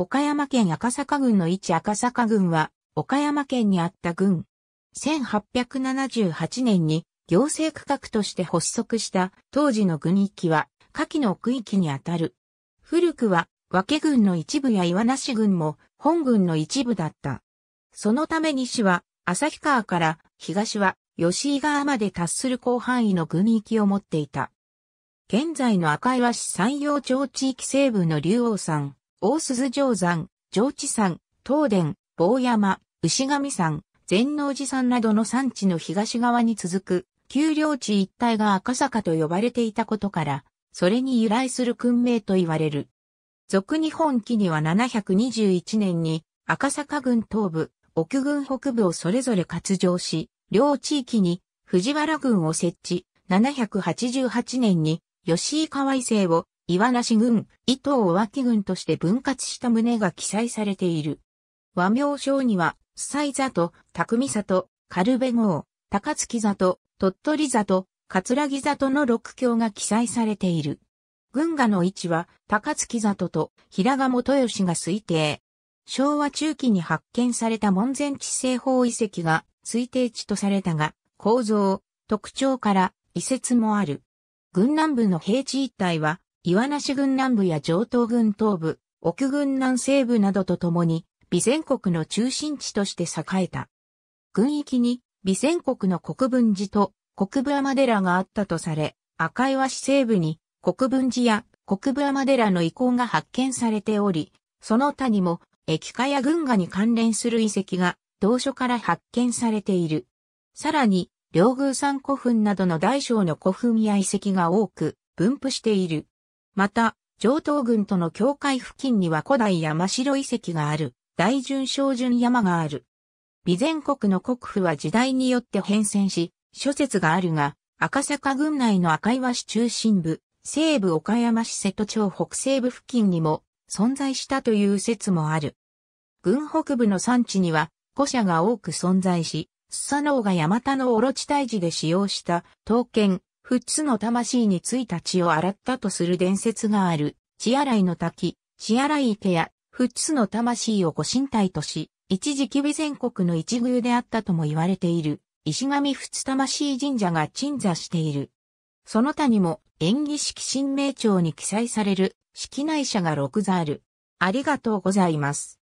岡山県赤坂郡の位置赤坂郡は、岡山県にあった郡。1878年に行政区画として発足した当時の郡域は、下記の区域にあたる。古くは、和家郡の一部や岩梨郡も本郡の一部だった。そのため西は、旭川から東は吉井川まで達する広範囲の郡域を持っていた。現在の赤岩市山陽町地域西部の竜王山、大鈴城山、上智山、東殿、坊山、牛神山、善能寺山などの山地の東側に続く、丘陵地一帯が赤坂と呼ばれていたことから、それに由来する訓名と言われる。俗日本記には721年に、赤坂郡東部、奥郡北部をそれぞれ割上し、両地域に藤原郡を設置、788年に吉井河合勢を、岩梨郡、伊東尾脇郡として分割した旨が記載されている。和名称には、須西里、匠里、軽部郷、高槻里、鳥取里、葛城里の六教が記載されている。軍画の位置は、高槻里と平賀元吉が推定。昭和中期に発見された門前地政法遺跡が推定地とされたが、構造、特徴から遺説もある。軍南部の平地一帯は岩梨郡南部や上東郡東部、奥郡南西部などとともに、備前国の中心地として栄えた。軍域に備前国の国分寺と国分天寺があったとされ、赤岩市西部に国分寺や国分天寺の遺構が発見されており、その他にも液化や軍火に関連する遺跡が同所から発見されている。さらに、両宮山古墳などの大小の古墳や遺跡が多く分布している。また、上東軍との境界付近には古代山城遺跡がある、大順小順山がある。備前国の国府は時代によって変遷し、諸説があるが、赤坂郡内の赤岩市中心部、西部岡山市瀬戸町北西部付近にも存在したという説もある。郡北部の山地には古社が多く存在し、スサノオがヤマタのオロチ退治で使用した刀剣、フッの魂についた血を洗ったとする伝説がある、血洗いの滝、血洗い池や、フッの魂をご神体とし、一時期備全国の一宮であったとも言われている、石神フツ魂神社が鎮座している。その他にも、演技式神明帳に記載される、式内社が6座ある。ありがとうございます。